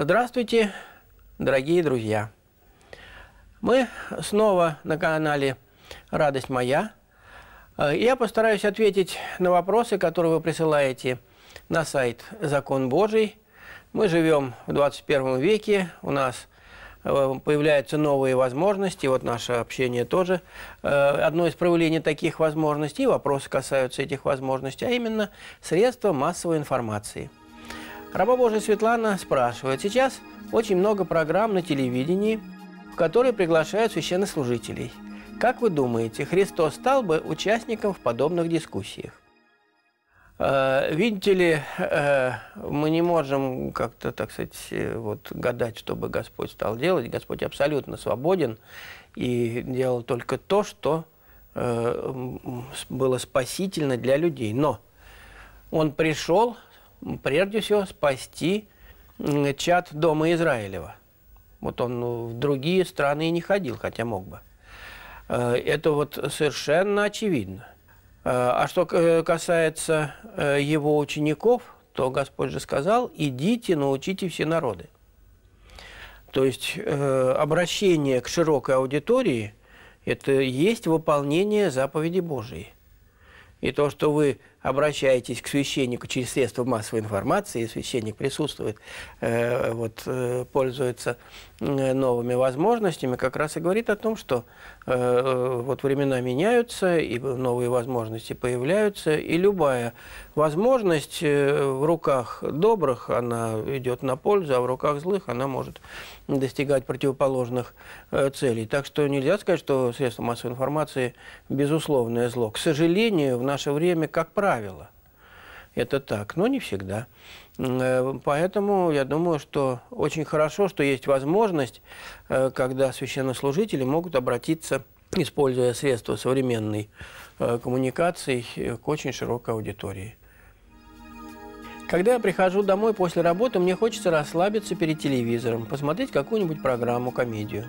Здравствуйте, дорогие друзья! Мы снова на канале «Радость моя». Э, я постараюсь ответить на вопросы, которые вы присылаете на сайт «Закон Божий». Мы живем в 21 веке, у нас э, появляются новые возможности, вот наше общение тоже э, одно из проявлений таких возможностей, вопросы касаются этих возможностей, а именно средства массовой информации – Раба Божия Светлана спрашивает. Сейчас очень много программ на телевидении, в которые приглашают священнослужителей. Как вы думаете, Христос стал бы участником в подобных дискуссиях? Э, видите ли, э, мы не можем как-то, так сказать, э, вот гадать, что бы Господь стал делать. Господь абсолютно свободен и делал только то, что было спасительно для людей. Но Он пришел, прежде всего спасти чад дома Израилева. Вот он ну, в другие страны и не ходил, хотя мог бы. Э, это вот совершенно очевидно. Э, а что э, касается его учеников, то Господь же сказал, идите, научите все народы. То есть обращение к широкой аудитории – это есть выполнение заповеди Божией. И то, что вы обращаетесь к священнику через средства массовой информации, священник присутствует, э, вот, э, пользуется э, новыми возможностями, как раз и говорит о том, что вот времена меняются, и новые возможности появляются, и любая возможность в руках добрых, она идет на пользу, а в руках злых она может достигать противоположных целей. Так что нельзя сказать, что средства массовой информации безусловное зло. К сожалению, в наше время, как правило, правило. Это так, но не всегда. Э, поэтому я думаю, что очень хорошо, что есть возможность, э, когда священнослужители могут обратиться, используя средства современной э, коммуникации, к очень широкой аудитории. Когда я прихожу домой после работы, мне хочется расслабиться перед телевизором, посмотреть какую-нибудь программу, комедию.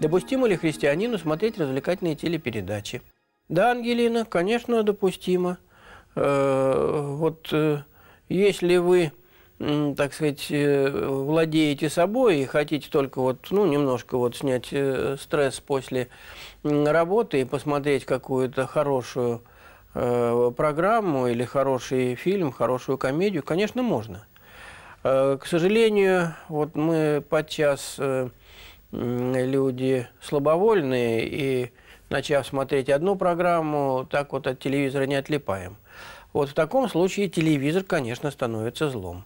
Допустимо ли христианину смотреть развлекательные телепередачи? Да, Ангелина, конечно, допустимо – Э, вот э, если вы так сказать, э, владеете собой и хотите только вот, ну, немножко вот снять стресс после работы и посмотреть какую-то хорошую программу или хороший фильм, хорошую комедию, конечно, можно. К сожалению, вот мы подчас люди слабовольные и начав смотреть одну программу, так вот от телевизора не отлипаем. Вот в таком случае телевизор, конечно, становится злом.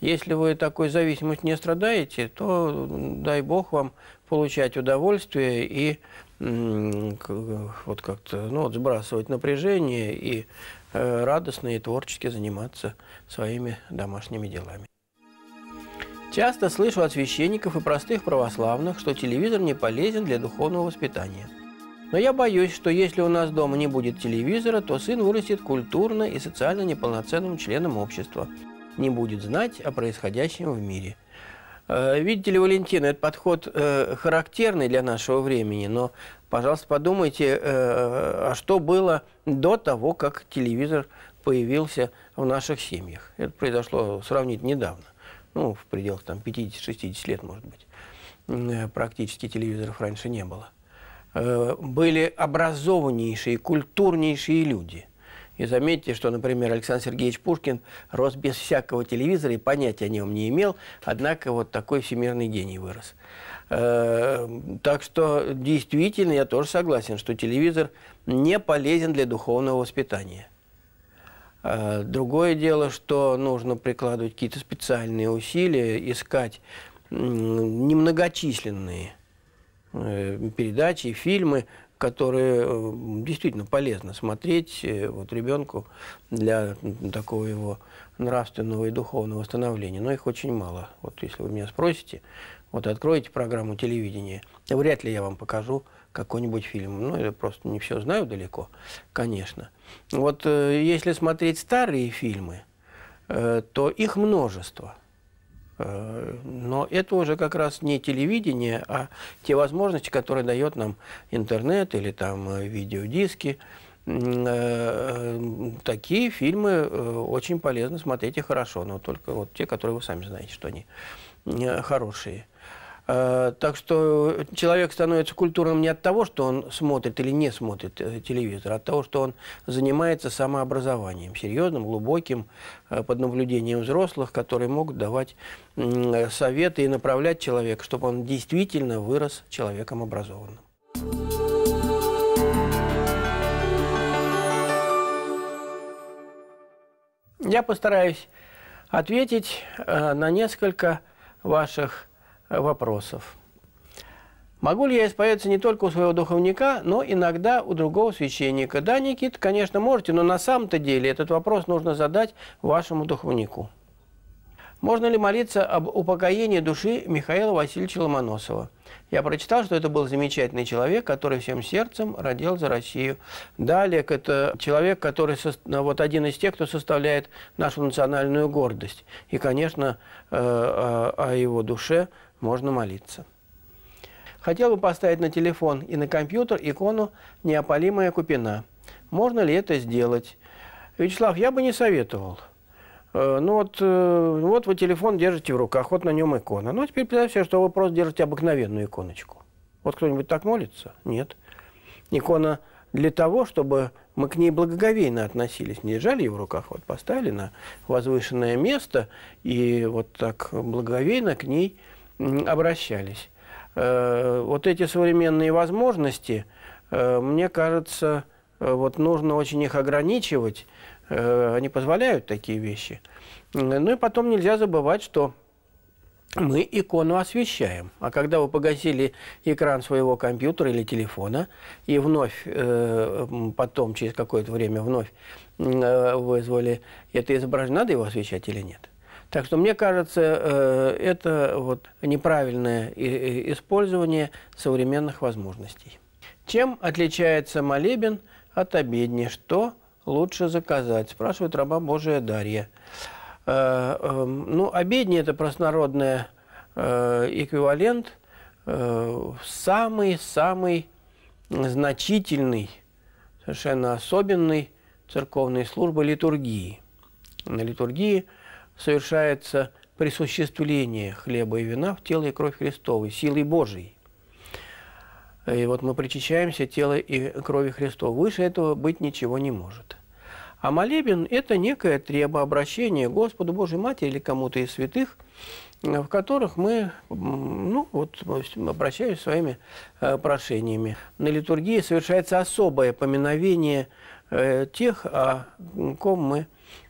Если вы такой зависимостью не страдаете, то дай бог вам получать удовольствие и вот как-то ну, вот сбрасывать напряжение и э, радостно и творчески заниматься своими домашними делами. Часто слышу от священников и простых православных, что телевизор не полезен для духовного воспитания – но я боюсь, что если у нас дома не будет телевизора, то сын вырастет культурно и социально неполноценным членом общества. Не будет знать о происходящем в мире. Э, видите ли, Валентина, этот подход э, характерный для нашего времени, но, пожалуйста, подумайте, э, а что было до того, как телевизор появился в наших семьях. Это произошло сравнить недавно, ну, в пределах там 50-60 лет, может быть. Практически телевизоров раньше не было. Э, были образованнейшие, культурнейшие люди. И заметьте, что, например, Александр Сергеевич Пушкин рос без всякого телевизора и понятия о нем не имел, однако вот такой всемирный гений вырос. Э, так что действительно я тоже согласен, что телевизор не полезен для духовного воспитания. Э, другое дело, что нужно прикладывать какие-то специальные усилия, искать немногочисленные – Э, передачи, фильмы, которые э, действительно полезно смотреть э, вот, ребенку для такого его нравственного и духовного становления. Но их очень мало. Вот если вы меня спросите, вот откроете программу телевидения, вряд ли я вам покажу какой-нибудь фильм. Ну, я просто не все знаю далеко, конечно. Вот если смотреть старые фильмы, то их множество – но это уже как раз не телевидение, а те возможности, которые дает нам интернет или там э, видеодиски. Э, э, такие фильмы очень полезно смотреть и хорошо, но только вот те, которые вы сами знаете, что они хорошие. Э, так что человек становится культурным не от того, что он смотрит или не смотрит э, телевизор, а от того, что он занимается самообразованием, серьезным, глубоким, э, под наблюдением взрослых, которые могут давать советы и направлять человека, чтобы он действительно вырос человеком образованным. Я постараюсь ответить на несколько ваших вопросов вопросов. Могу ли я исповедаться не только у своего духовника, но иногда у другого священника? Да, Никит, конечно, можете, но на самом-то деле этот вопрос нужно задать вашему духовнику. Можно ли молиться об упокоении души Михаила Васильевича Ломоносова? Я прочитал, что это был замечательный человек, который всем сердцем родил за Россию. Далее, это человек, который ну, вот один из тех, кто составляет нашу национальную гордость. И, конечно, э, о его душе можно молиться. Хотел бы поставить на телефон и на компьютер икону «Неопалимая купина». Можно ли это сделать? Вячеслав, я бы не советовал. Э, ну вот, э, вот вы телефон держите в руках, вот на нем икона. Ну, а теперь представьте себе, что вы просто держите обыкновенную иконочку. Вот кто-нибудь так молится? Нет. Икона для того, чтобы мы к ней благоговейно относились. Не держали ее в руках, вот поставили на возвышенное место и вот так благоговейно к ней обращались. Э, вот эти современные возможности, э, мне кажется, э, вот нужно очень их ограничивать. Они позволяют такие вещи. Ну и потом нельзя забывать, что мы икону освещаем. А когда вы погасили экран своего компьютера или телефона, и вновь потом, через какое-то время, вновь э, вызвали это изображение, надо его освещать или нет? Так что, мне кажется, э, это вот неправильное использование современных возможностей. Чем отличается молебен от обедни? Что лучше заказать? Спрашивает раба Божия Дарья. Э, эм, ну, обедни – это простонародный э, эквивалент, самый-самый значительный, совершенно особенный церковной службы литургии. На литургии – совершается присуществление хлеба и вина в тело и кровь Христовой, силой Божией. И вот мы причащаемся тело и крови Христова. Выше этого быть ничего не может. А молебен – это некое требообращение Господу Божьей Матери или кому-то из святых, в которых мы ну, вот, обращаемся своими э, прошениями. На литургии совершается особое поминовение э, тех, о ком мы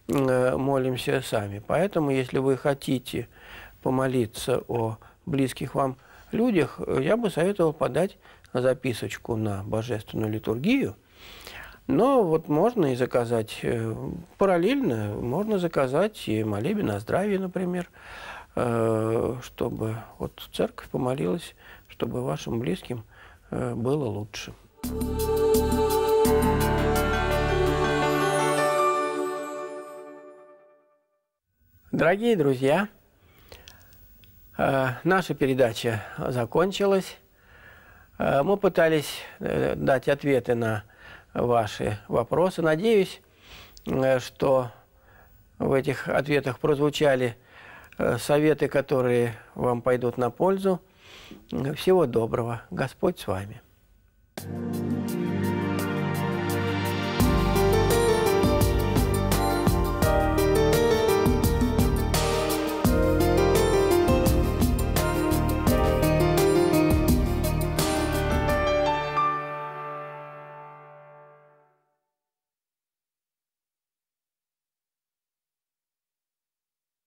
Э, молимся сами. Поэтому, если вы хотите помолиться о близких вам людях, э, я бы советовал подать записочку на божественную литургию. Но вот можно и заказать э, параллельно, можно заказать и молебен о здравии, например, чтобы вот церковь помолилась, чтобы вашим близким было лучше. Thank you. Дорогие друзья, э, наша передача закончилась. Э, мы пытались э, дать ответы на ваши вопросы. Надеюсь, что в этих ответах прозвучали советы, которые вам пойдут на пользу. Всего доброго. Господь с вами. thank you